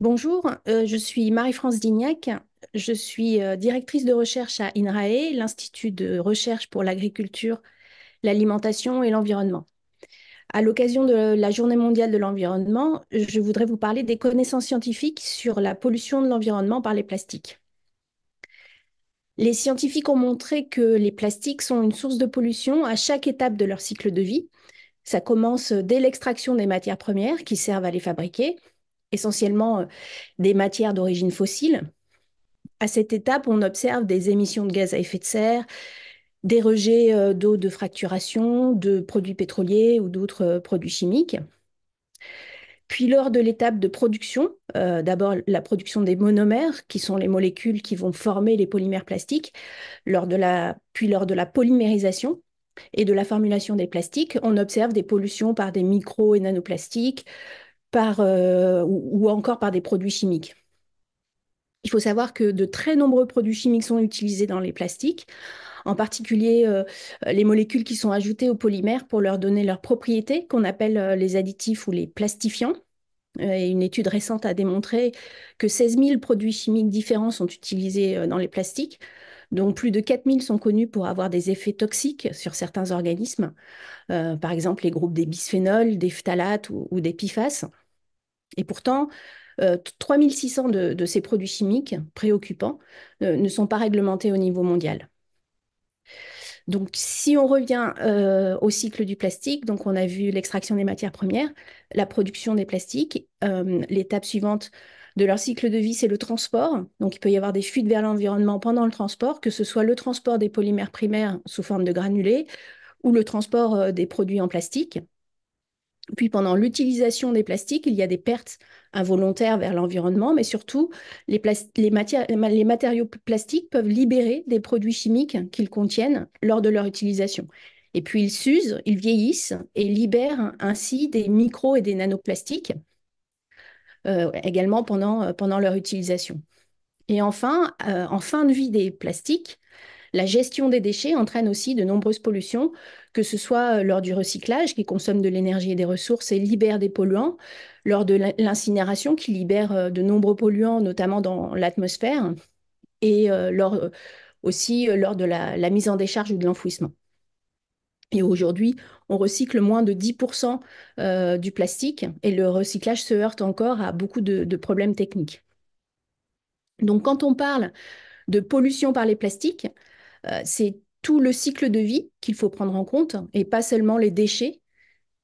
Bonjour, euh, je suis Marie-France Dignac. Je suis euh, directrice de recherche à INRAE, l'Institut de recherche pour l'agriculture, l'alimentation et l'environnement. À l'occasion de la Journée mondiale de l'environnement, je voudrais vous parler des connaissances scientifiques sur la pollution de l'environnement par les plastiques. Les scientifiques ont montré que les plastiques sont une source de pollution à chaque étape de leur cycle de vie. Ça commence dès l'extraction des matières premières qui servent à les fabriquer, essentiellement euh, des matières d'origine fossile. À cette étape, on observe des émissions de gaz à effet de serre, des rejets euh, d'eau de fracturation, de produits pétroliers ou d'autres euh, produits chimiques. Puis lors de l'étape de production, d'abord la production des monomères, qui sont les molécules qui vont former les polymères plastiques, puis lors de la polymérisation et de la formulation des plastiques, on observe des pollutions par des micro- et nanoplastiques, par, euh, ou, encore par des produits chimiques. Il faut savoir que de très nombreux produits chimiques sont utilisés dans les plastiques, en particulier euh, les molécules qui sont ajoutées aux polymères pour leur donner leurs propriétés, qu'on appelle euh, les additifs ou les plastifiants. une étude récente a démontré que 16 000 produits chimiques différents sont utilisés dans les plastiques, dont plus de 4 000 sont connus pour avoir des effets toxiques sur certains organismes, par exemple les groupes des bisphénols, des phtalates ou, des PIFAs. Et pourtant, 3600 euh, de, ces produits chimiques préoccupants euh, ne sont pas réglementés au niveau mondial. Donc, si on revient euh, au cycle du plastique, donc on a vu l'extraction des matières premières, la production des plastiques, l'étape suivante de leur cycle de vie, c'est le transport. Donc, il peut y avoir des fuites vers l'environnement pendant le transport, que ce soit le transport des polymères primaires sous forme de granulés ou le transport des produits en plastique. Puis pendant l'utilisation des plastiques, il y a des pertes involontaires vers l'environnement, mais surtout, les, matériaux plastiques peuvent libérer des produits chimiques qu'ils contiennent lors de leur utilisation. Et puis ils s'usent, ils vieillissent et libèrent ainsi des micros et des nanoplastiques euh, également euh, pendant, leur utilisation. Et enfin, euh, en fin de vie des plastiques, la gestion des déchets entraîne aussi de nombreuses pollutions, que ce soit euh, lors du recyclage qui consomme de l'énergie et des ressources et libère des polluants, lors de l'incinération qui libère euh, de nombreux polluants, notamment dans l'atmosphère, et euh, aussi lors de la, mise en décharge ou de l'enfouissement. Et aujourd'hui, on recycle moins de 10% du plastique et le recyclage se heurte encore à beaucoup de, problèmes techniques. Donc quand on parle de pollution par les plastiques, euh, c'est tout le cycle de vie qu'il faut prendre en compte et pas seulement les déchets.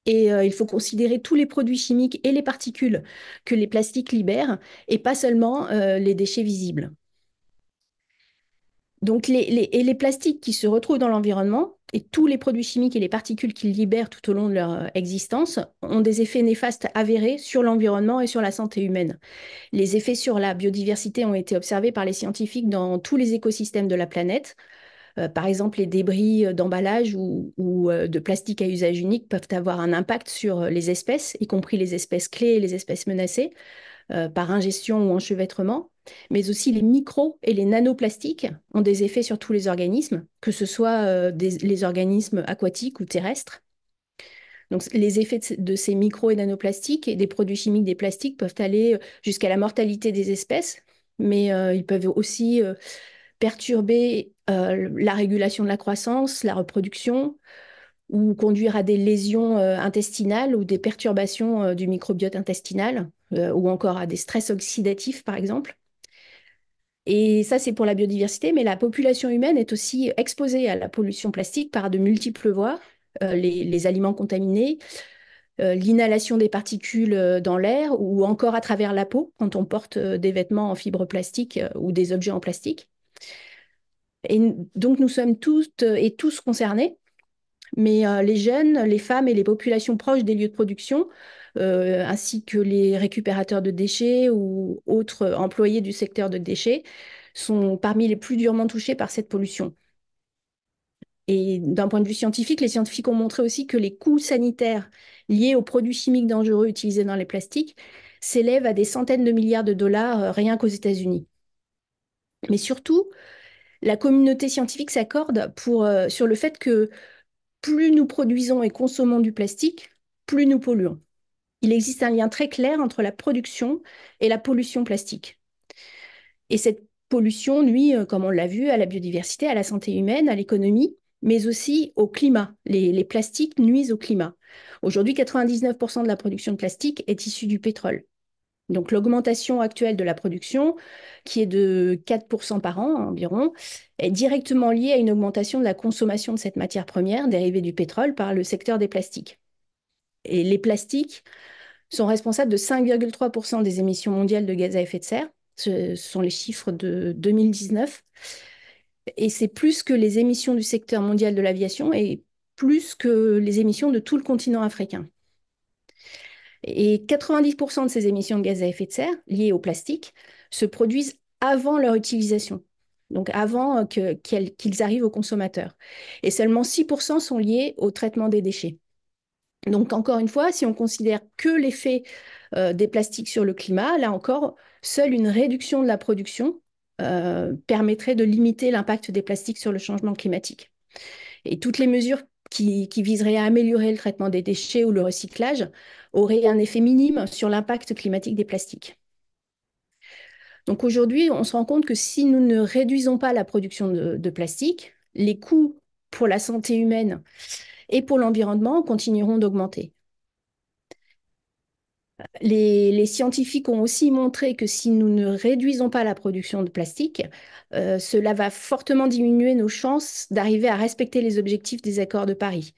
Et euh, il faut considérer tous les produits chimiques et les particules que les plastiques libèrent et pas seulement euh, les déchets visibles. Donc les, et les plastiques qui se retrouvent dans l'environnement et tous les produits chimiques et les particules qu'ils libèrent tout au long de leur euh, existence ont des effets néfastes avérés sur l'environnement et sur la santé humaine. Les effets sur la biodiversité ont été observés par les scientifiques dans tous les écosystèmes de la planète. Euh, par exemple, les débris euh, d'emballage ou, ou, de plastique à usage unique peuvent avoir un impact sur les espèces, y compris les espèces clés et les espèces menacées. Euh, par ingestion ou enchevêtrement, mais aussi les micros et les nanoplastiques ont des effets sur tous les organismes, que ce soit euh, les organismes aquatiques ou terrestres. Donc, les effets de ces micros et nanoplastiques et des produits chimiques des plastiques peuvent aller euh, jusqu'à la mortalité des espèces, mais ils peuvent aussi perturber la régulation de la croissance, la reproduction, ou conduire à des lésions euh, intestinales ou des perturbations euh, du microbiote intestinal, euh, ou encore à des stress oxydatifs, par exemple. Et ça, c'est pour la biodiversité, mais la population humaine est aussi exposée à la pollution plastique par de multiples voies, les, aliments contaminés, l'inhalation des particules dans l'air ou encore à travers la peau quand on porte des vêtements en fibre plastique ou des objets en plastique. Et donc, nous sommes toutes et tous concernés mais euh, les jeunes, les femmes et les populations proches des lieux de production, euh, ainsi que les récupérateurs de déchets ou autres employés du secteur de déchets, sont parmi les plus durement touchés par cette pollution. Et d'un point de vue scientifique, les scientifiques ont montré aussi que les coûts sanitaires liés aux produits chimiques dangereux utilisés dans les plastiques s'élèvent à des centaines de milliards de dollars euh, rien qu'aux États-Unis. Mais surtout, la communauté scientifique s'accorde sur le fait que plus nous produisons et consommons du plastique, plus nous polluons. Il existe un lien très clair entre la production et la pollution plastique. Et cette pollution nuit, euh, comme on l'a vu, à la biodiversité, à la santé humaine, à l'économie, mais aussi au climat. Les, plastiques nuisent au climat. Aujourd'hui, 99% de la production de plastique est issue du pétrole. Donc l'augmentation actuelle de la production, qui est de 4% par an environ, est directement liée à une augmentation de la consommation de cette matière première dérivée du pétrole par le secteur des plastiques. Et les plastiques sont responsables de 5,3% des émissions mondiales de gaz à effet de serre. Ce sont les chiffres de 2019. Et c'est plus que les émissions du secteur mondial de l'aviation et plus que les émissions de tout le continent africain. Et 90% de ces émissions de gaz à effet de serre liées au plastique se produisent avant leur utilisation, donc avant euh, qu'ils arrivent aux consommateurs. Et seulement 6% sont liés au traitement des déchets. Donc encore une fois, si on considère que l'effet euh, des plastiques sur le climat, là encore, seule une réduction de la production euh, permettrait de limiter l'impact des plastiques sur le changement climatique. Et toutes les mesures qui, viserait à améliorer le traitement des déchets ou le recyclage aurait un effet minime sur l'impact climatique des plastiques. Donc aujourd'hui, on se rend compte que si nous ne réduisons pas la production de, de plastique, les coûts pour la santé humaine et pour l'environnement continueront d'augmenter. Les, scientifiques ont aussi montré que si nous ne réduisons pas la production de plastique, euh, cela va fortement diminuer nos chances d'arriver à respecter les objectifs des accords de Paris.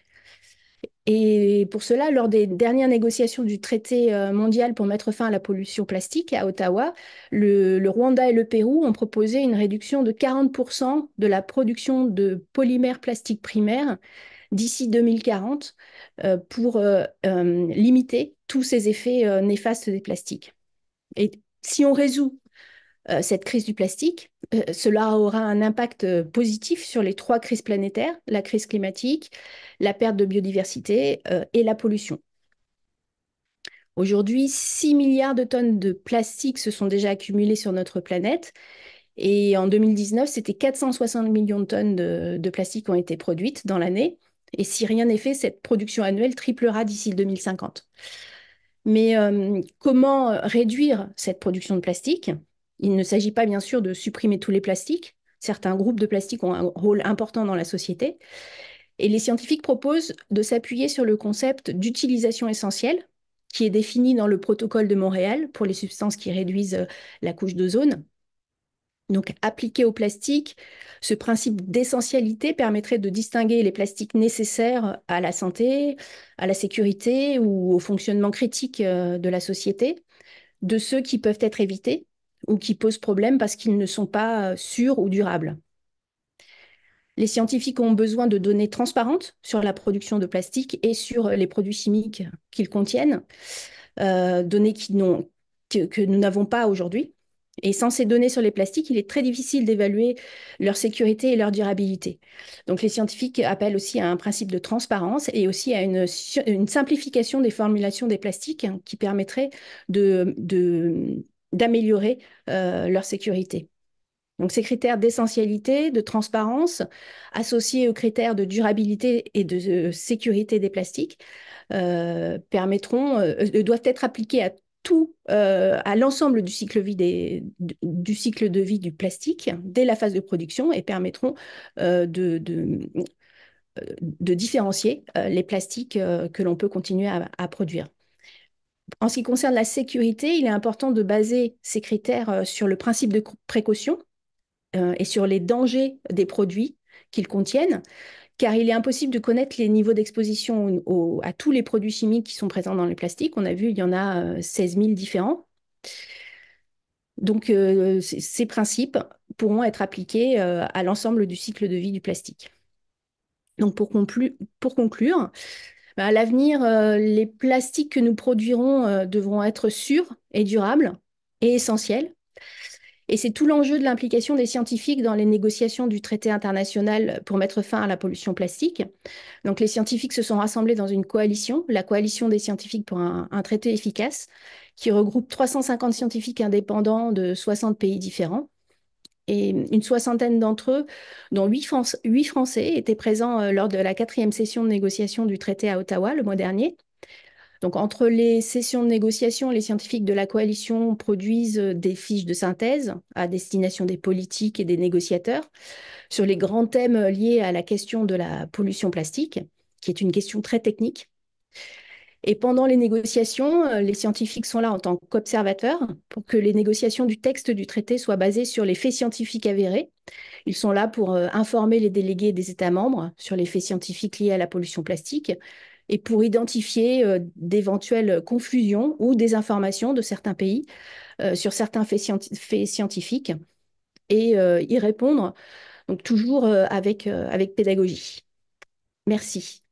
Et pour cela, lors des dernières négociations du traité euh, mondial pour mettre fin à la pollution plastique à Ottawa, le, Rwanda et le Pérou ont proposé une réduction de 40% de la production de polymères plastiques primaires d'ici 2040 euh, pour limiter tous ces effets euh, néfastes des plastiques. Et si on résout euh, cette crise du plastique, euh, cela aura un impact positif sur les trois crises planétaires, la crise climatique, la perte de biodiversité et la pollution. Aujourd'hui, 6 milliards de tonnes de plastique se sont déjà accumulées sur notre planète. Et en 2019, c'était 460 millions de tonnes de, plastique qui ont été produites dans l'année. Et si rien n'est fait, cette production annuelle triplera d'ici 2050. Mais euh, comment euh, réduire cette production de plastique Il ne s'agit pas bien sûr de supprimer tous les plastiques. Certains groupes de plastique ont un rôle important dans la société. Et les scientifiques proposent de s'appuyer sur le concept d'utilisation essentielle, qui est défini dans le protocole de Montréal pour les substances qui réduisent euh, la couche d'ozone. Donc, appliqué au plastique, ce principe d'essentialité permettrait de distinguer les plastiques nécessaires à la santé, à la sécurité ou au fonctionnement critique euh, de la société de ceux qui peuvent être évités ou qui posent problème parce qu'ils ne sont pas euh, sûrs ou durables. Les scientifiques ont besoin de données transparentes sur la production de plastique et sur les produits chimiques qu'ils contiennent, euh, données que nous n'avons pas aujourd'hui. Et sans ces données sur les plastiques, il est très difficile d'évaluer leur sécurité et leur durabilité. Donc les scientifiques appellent aussi à un principe de transparence et aussi à une, simplification des formulations des plastiques hein, qui permettrait d'améliorer euh, leur sécurité. Donc ces critères d'essentialité, de transparence, associés aux critères de durabilité et de euh, sécurité des plastiques, euh, permettront, doivent être appliqués à euh, à l'ensemble du cycle, vie des, du cycle de vie du plastique dès la phase de production et permettront euh, de, différencier euh, les plastiques que l'on peut continuer à, produire. En ce qui concerne la sécurité, il est important de baser ces critères sur le principe de précaution et sur les dangers des produits qu'ils contiennent car il est impossible de connaître les niveaux d'exposition à tous les produits chimiques qui sont présents dans les plastiques. On a vu, il y en a 16 euh, 000 différents. Donc, euh, ces principes pourront être appliqués euh, à l'ensemble du cycle de vie du plastique. Donc, pour, conclure, bah, à l'avenir, les plastiques que nous produirons devront être sûrs et durables et essentiels. Et c'est tout l'enjeu de l'implication des scientifiques dans les négociations du traité international pour mettre fin à la pollution plastique. Donc les scientifiques se sont rassemblés dans une coalition, la coalition des scientifiques pour un, traité efficace, qui regroupe 350 scientifiques indépendants de 60 pays différents. Et une soixantaine d'entre eux, dont huit, Français, étaient présents euh, lors de la quatrième session de négociation du traité à Ottawa le mois dernier entre les sessions de négociation, les scientifiques de la coalition produisent euh, des fiches de synthèse à destination des politiques et des négociateurs sur les grands thèmes euh, liés à la question de la pollution plastique, qui est une question très technique. Et pendant les négociations, euh, les scientifiques sont là en tant qu'observateurs pour que les négociations du texte du traité soient basées sur les faits scientifiques avérés. Ils sont là pour informer les délégués des États membres sur les faits scientifiques liés à la pollution plastique et pour identifier euh, d'éventuelles confusions ou désinformations de certains pays euh, sur certains faits, faits scientifiques et euh, y répondre, donc toujours avec, avec pédagogie. Merci.